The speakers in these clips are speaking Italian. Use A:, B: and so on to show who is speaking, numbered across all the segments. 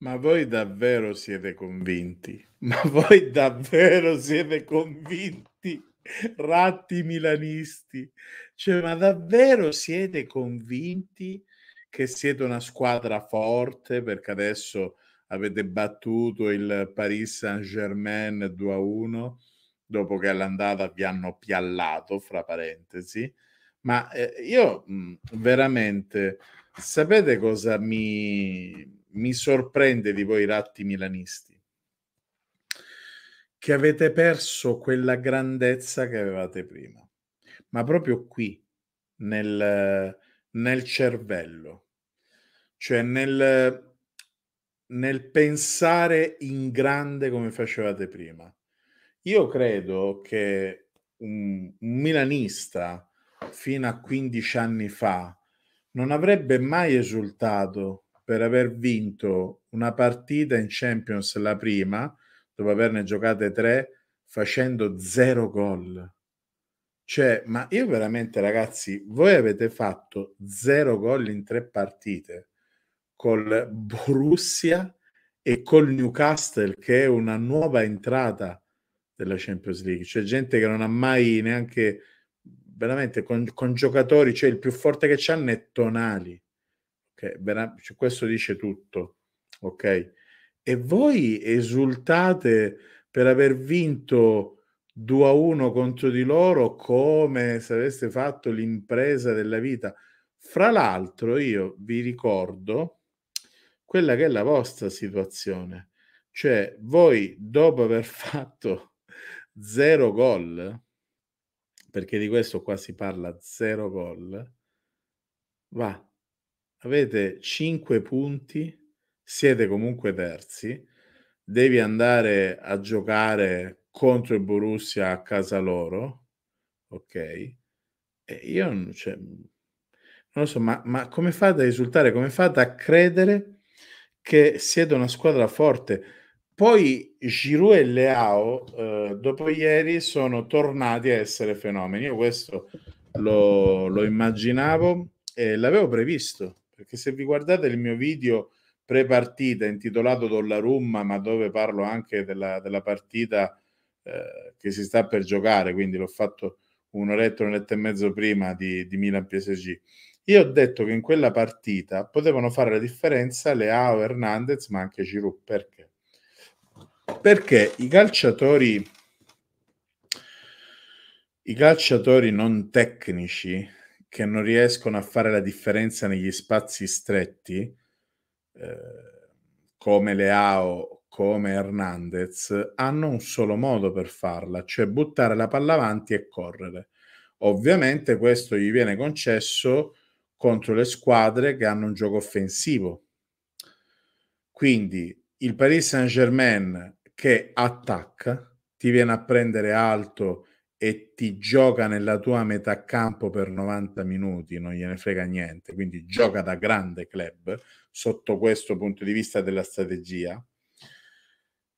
A: Ma voi davvero siete convinti? Ma voi davvero siete convinti? Ratti milanisti. Cioè, ma davvero siete convinti che siete una squadra forte perché adesso avete battuto il Paris Saint-Germain 2-1 dopo che all'andata vi hanno piallato, fra parentesi. Ma eh, io mh, veramente, sapete cosa mi mi sorprende di voi ratti milanisti che avete perso quella grandezza che avevate prima, ma proprio qui, nel, nel cervello, cioè nel, nel pensare in grande come facevate prima. Io credo che un, un milanista fino a 15 anni fa non avrebbe mai esultato per aver vinto una partita in Champions, la prima, dopo averne giocate tre, facendo zero gol. Cioè, ma io veramente, ragazzi, voi avete fatto zero gol in tre partite col Borussia e col Newcastle, che è una nuova entrata della Champions League. C'è gente che non ha mai neanche veramente con, con giocatori, cioè il più forte che c'hanno è Tonali che cioè, questo dice tutto, ok? E voi esultate per aver vinto 2 a 1 contro di loro come se aveste fatto l'impresa della vita. Fra l'altro, io vi ricordo quella che è la vostra situazione, cioè voi dopo aver fatto zero gol, perché di questo qua si parla zero gol, va, avete 5 punti, siete comunque terzi, devi andare a giocare contro il Borussia a casa loro, ok? E io cioè, non lo so, ma, ma come fate a risultare, come fate a credere che siete una squadra forte? Poi Giroud e Leao, eh, dopo ieri, sono tornati a essere fenomeni. Io questo lo, lo immaginavo e l'avevo previsto perché se vi guardate il mio video pre-partita intitolato Dollarumma, ma dove parlo anche della, della partita eh, che si sta per giocare, quindi l'ho fatto un'oretta, un'oretta e mezzo prima di, di Milan PSG. Io ho detto che in quella partita potevano fare la differenza Leao, Hernandez, ma anche Giroud. Perché? Perché i calciatori, i calciatori non tecnici che non riescono a fare la differenza negli spazi stretti, eh, come Leao, come Hernandez, hanno un solo modo per farla, cioè buttare la palla avanti e correre. Ovviamente questo gli viene concesso contro le squadre che hanno un gioco offensivo. Quindi il Paris Saint-Germain che attacca, ti viene a prendere alto, e ti gioca nella tua metà campo per 90 minuti, non gliene frega niente, quindi gioca da grande club sotto questo punto di vista della strategia,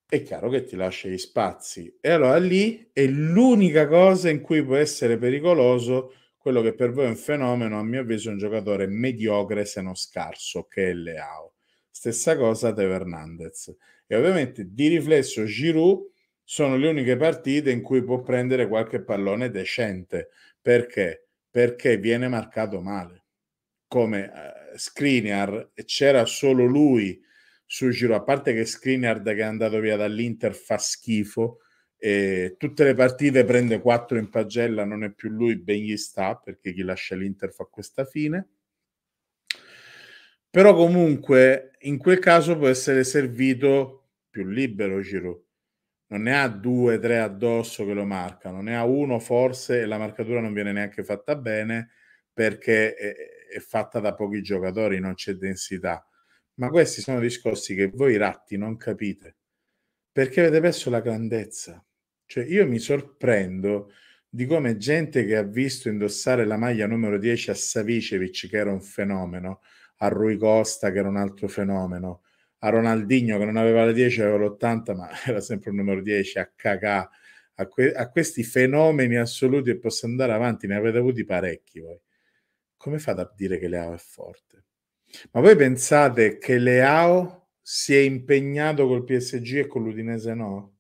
A: è chiaro che ti lascia gli spazi. E allora lì è l'unica cosa in cui può essere pericoloso quello che per voi è un fenomeno, a mio avviso è un giocatore mediocre se non scarso, che è Leao. Stessa cosa Teo Hernandez. E ovviamente di riflesso Giroud sono le uniche partite in cui può prendere qualche pallone decente. Perché? Perché viene marcato male. Come eh, Skriniar, c'era solo lui sul giro, a parte che Skriniar che è andato via dall'Inter fa schifo, e tutte le partite prende 4 in pagella, non è più lui, ben gli sta, perché chi lascia l'Inter fa questa fine. Però comunque in quel caso può essere servito più libero Giroud non ne ha due, tre addosso che lo marcano, ne ha uno forse e la marcatura non viene neanche fatta bene perché è, è fatta da pochi giocatori, non c'è densità. Ma questi sono discorsi che voi ratti non capite perché avete perso la grandezza. Cioè io mi sorprendo di come gente che ha visto indossare la maglia numero 10 a Savicevic, che era un fenomeno, a Rui Costa, che era un altro fenomeno, a Ronaldinho che non aveva le 10, aveva l'80, ma era sempre un numero 10, a cacà, a, que- a questi fenomeni assoluti e posso andare avanti, ne avete avuti parecchi voi. Come fate a dire che Leao è forte? Ma voi pensate che Leao si è impegnato col PSG e con l'Udinese no?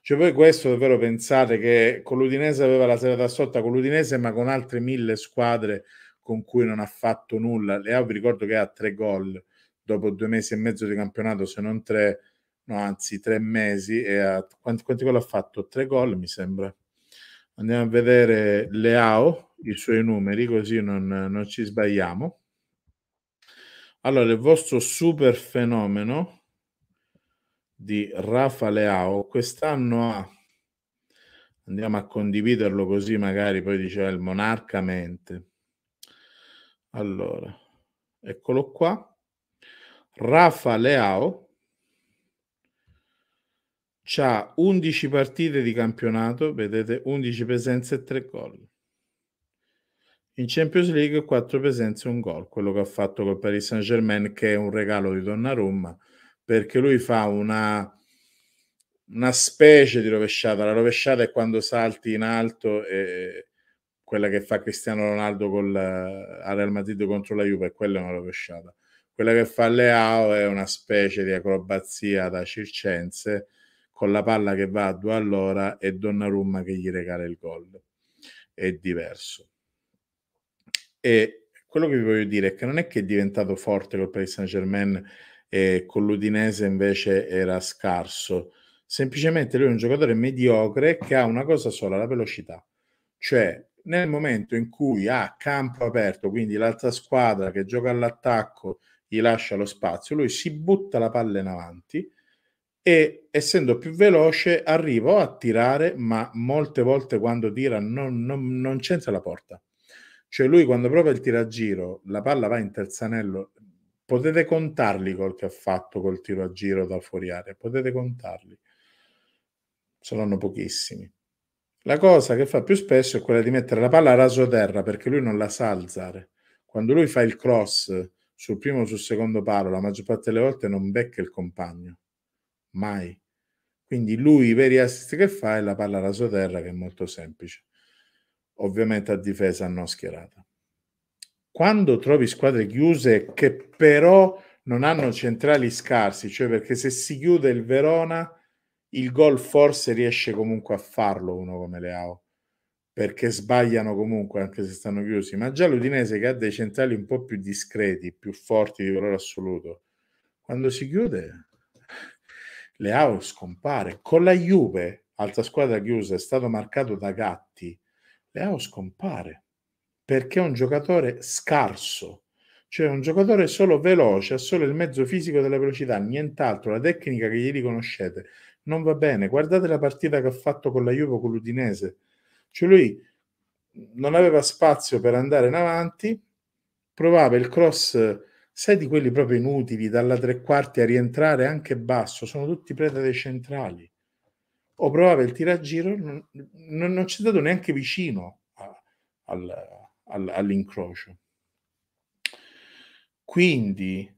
A: Cioè voi questo davvero pensate che con l'Udinese aveva la serata sotto con l'Udinese ma con altre mille squadre con cui non ha fatto nulla. Leao vi ricordo che ha tre gol dopo due mesi e mezzo di campionato, se non tre, no, anzi tre mesi, e ha, quanti, quanti gol ha fatto? Tre gol, mi sembra. Andiamo a vedere Leao, i suoi numeri, così non, non ci sbagliamo. Allora, il vostro super fenomeno di Rafa Leao quest'anno ha andiamo a condividerlo così magari poi diceva il monarcamente allora eccolo qua Rafa Leao ha 11 partite di campionato, vedete 11 presenze e 3 gol. In Champions League 4 presenze e un gol, quello che ha fatto col Paris Saint Germain che è un regalo di Donnarumma perché lui fa una, una specie di rovesciata. La rovesciata è quando salti in alto e quella che fa Cristiano Ronaldo con eh, la, Real Madrid contro la Juve, quella è una rovesciata quella che fa Leao è una specie di acrobazia da circense con la palla che va a due all'ora e Donnarumma che gli regala il gol. È diverso. E quello che vi voglio dire è che non è che è diventato forte col Paris Saint Germain e con l'Udinese invece era scarso. Semplicemente lui è un giocatore mediocre che ha una cosa sola, la velocità. Cioè, nel momento in cui ha campo aperto, quindi l'altra squadra che gioca all'attacco gli lascia lo spazio, lui si butta la palla in avanti e essendo più veloce arriva a tirare, ma molte volte quando tira non, non, non c'entra la porta. Cioè lui quando prova il tiro a giro, la palla va in terzanello, potete contarli col che ha fatto col tiro a giro dal fuori area, potete contarli. Saranno pochissimi. La cosa che fa più spesso è quella di mettere la palla a raso terra perché lui non la sa alzare. Quando lui fa il cross sul primo o sul secondo palo, la maggior parte delle volte non becca il compagno, mai. Quindi lui i veri assist che fa è la palla alla sua terra che è molto semplice. Ovviamente a difesa non schierata. Quando trovi squadre chiuse che però non hanno centrali scarsi, cioè perché se si chiude il Verona, il gol forse riesce comunque a farlo uno come Leao perché sbagliano comunque anche se stanno chiusi, ma già l'Udinese che ha dei centrali un po' più discreti, più forti di valore assoluto, quando si chiude Leao scompare. Con la Juve, altra squadra chiusa, è stato marcato da Gatti, Leao scompare perché è un giocatore scarso, cioè un giocatore solo veloce, ha solo il mezzo fisico della velocità, nient'altro, la tecnica che gli riconoscete non va bene. Guardate la partita che ha fatto con la Juve con l'Udinese cioè lui non aveva spazio per andare in avanti, provava il cross, sai di quelli proprio inutili, dalla tre quarti a rientrare anche basso, sono tutti preda dei centrali. O provava il tiragiro, non, non, non c'è stato neanche vicino a, al, al, all'incrocio. Quindi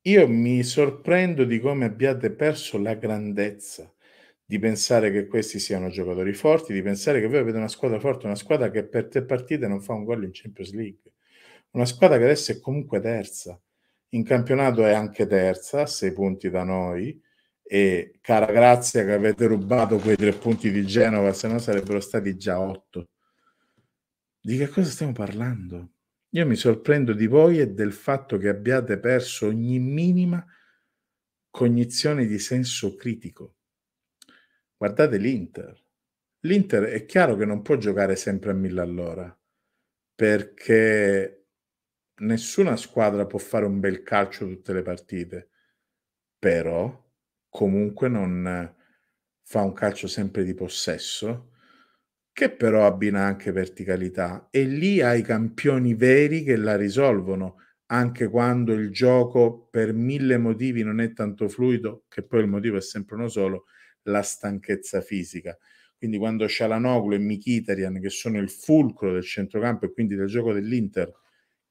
A: io mi sorprendo di come abbiate perso la grandezza di pensare che questi siano giocatori forti, di pensare che voi avete una squadra forte, una squadra che per tre partite non fa un gol in Champions League, una squadra che adesso è comunque terza, in campionato è anche terza, sei punti da noi, e cara grazia che avete rubato quei tre punti di Genova, se no sarebbero stati già otto. Di che cosa stiamo parlando? Io mi sorprendo di voi e del fatto che abbiate perso ogni minima cognizione di senso critico Guardate l'Inter. L'Inter è chiaro che non può giocare sempre a mille all'ora, perché nessuna squadra può fare un bel calcio tutte le partite, però comunque non fa un calcio sempre di possesso, che però abbina anche verticalità. E lì ha i campioni veri che la risolvono, anche quando il gioco per mille motivi non è tanto fluido, che poi il motivo è sempre uno solo, la stanchezza fisica. Quindi quando Cialanoglu e Michitarian, che sono il fulcro del centrocampo e quindi del gioco dell'Inter,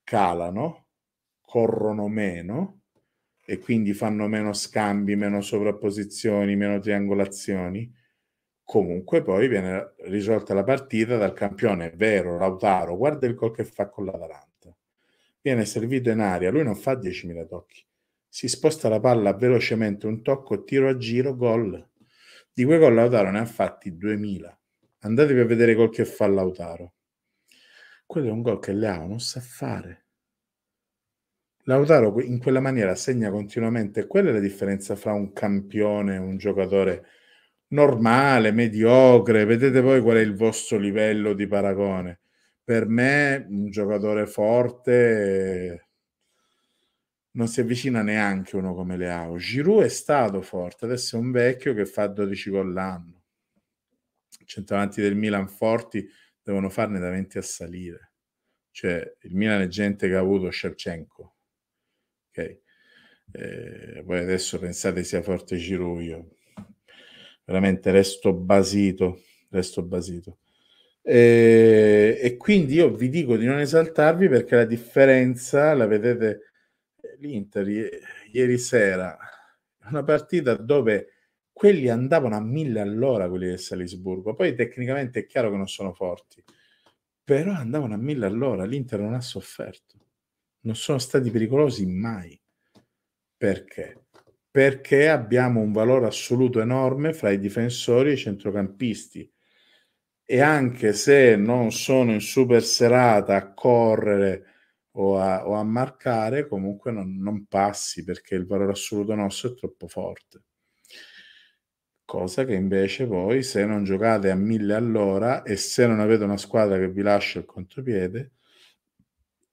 A: calano, corrono meno e quindi fanno meno scambi, meno sovrapposizioni, meno triangolazioni, comunque poi viene risolta la partita dal campione vero, Lautaro, guarda il gol che fa con l'Atalanta, viene servito in aria, lui non fa 10.000 tocchi, si sposta la palla velocemente, un tocco, tiro a giro, gol. Di quei gol Lautaro ne ha fatti 2000. Andatevi a vedere quel che fa Lautaro. Quello è un gol che Leao non sa fare. Lautaro in quella maniera segna continuamente. Quella è la differenza fra un campione e un giocatore normale, mediocre. Vedete voi qual è il vostro livello di paragone. Per me un giocatore forte non si avvicina neanche uno come Leao. Giroud è stato forte, adesso è un vecchio che fa 12 gol l'anno. Centravanti del Milan forti devono farne da 20 a salire. Cioè, il Milan è gente che ha avuto Shevchenko. Ok? Eh, poi adesso pensate sia forte Giroud, io veramente resto basito, resto basito. Eh, e quindi io vi dico di non esaltarvi perché la differenza la vedete l'Inter ieri sera, una partita dove quelli andavano a mille all'ora, quelli del Salisburgo, poi tecnicamente è chiaro che non sono forti, però andavano a mille all'ora, l'Inter non ha sofferto, non sono stati pericolosi mai. Perché? Perché abbiamo un valore assoluto enorme fra i difensori e i centrocampisti e anche se non sono in super serata a correre, o a, o a marcare, comunque non, non passi perché il valore assoluto nostro è troppo forte cosa che invece voi se non giocate a mille all'ora e se non avete una squadra che vi lascia il contropiede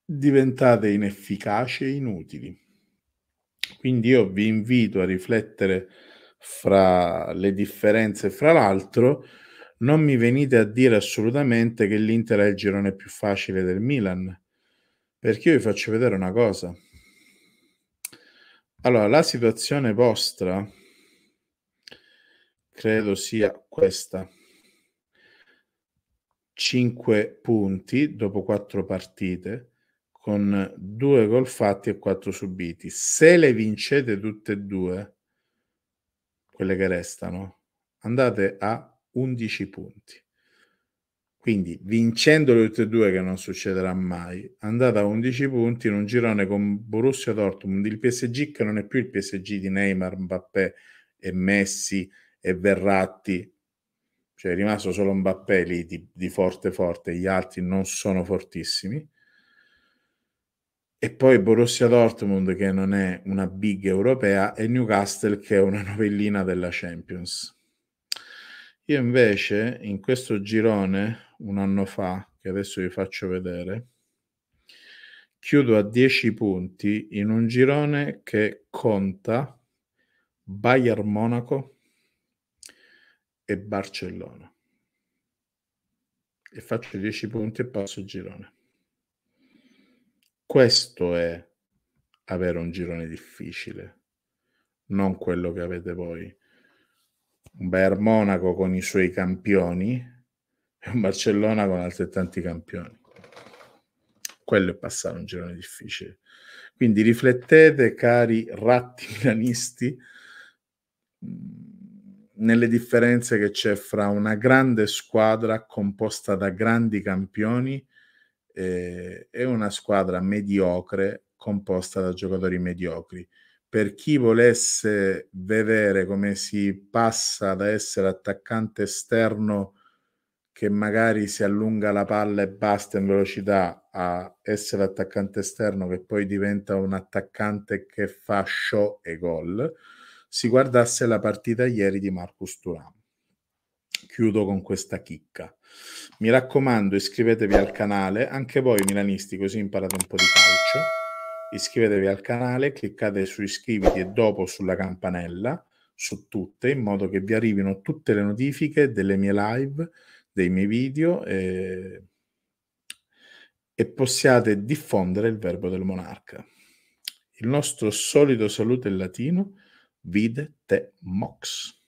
A: diventate inefficaci e inutili quindi io vi invito a riflettere fra le differenze fra l'altro non mi venite a dire assolutamente che l'Inter è il girone più facile del Milan perché io vi faccio vedere una cosa. Allora, la situazione vostra credo sia questa. 5 punti dopo 4 partite con 2 gol fatti e 4 subiti. Se le vincete tutte e due, quelle che restano, andate a 11 punti. Quindi vincendo le ultime due, che non succederà mai, andata a 11 punti in un girone con Borussia Dortmund, il PSG che non è più il PSG di Neymar, Mbappé e Messi e Verratti, cioè è rimasto solo Mbappé lì di, di forte forte, gli altri non sono fortissimi. E poi Borussia Dortmund che non è una big europea e Newcastle che è una novellina della Champions. Io invece in questo girone un anno fa, che adesso vi faccio vedere, chiudo a 10 punti in un girone che conta Bayern Monaco e Barcellona. E faccio 10 punti e passo il girone. Questo è avere un girone difficile, non quello che avete voi. Un Bayern Monaco con i suoi campioni e un Barcellona con altrettanti campioni. Quello è passare un girone difficile. Quindi riflettete, cari ratti milanisti, mm, nelle differenze che c'è fra una grande squadra composta da grandi campioni eh, e una squadra mediocre composta da giocatori mediocri. Per chi volesse vedere come si passa da essere attaccante esterno che magari si allunga la palla e basta in velocità a essere attaccante esterno che poi diventa un attaccante che fa show e gol, si guardasse la partita ieri di Marcus Turam. Chiudo con questa chicca. Mi raccomando, iscrivetevi al canale, anche voi milanisti, così imparate un po' di calcio. Iscrivetevi al canale, cliccate su iscriviti e dopo sulla campanella, su tutte, in modo che vi arrivino tutte le notifiche delle mie live dei miei video e, eh, e possiate diffondere il verbo del monarca. Il nostro solito saluto in latino, vide te mox.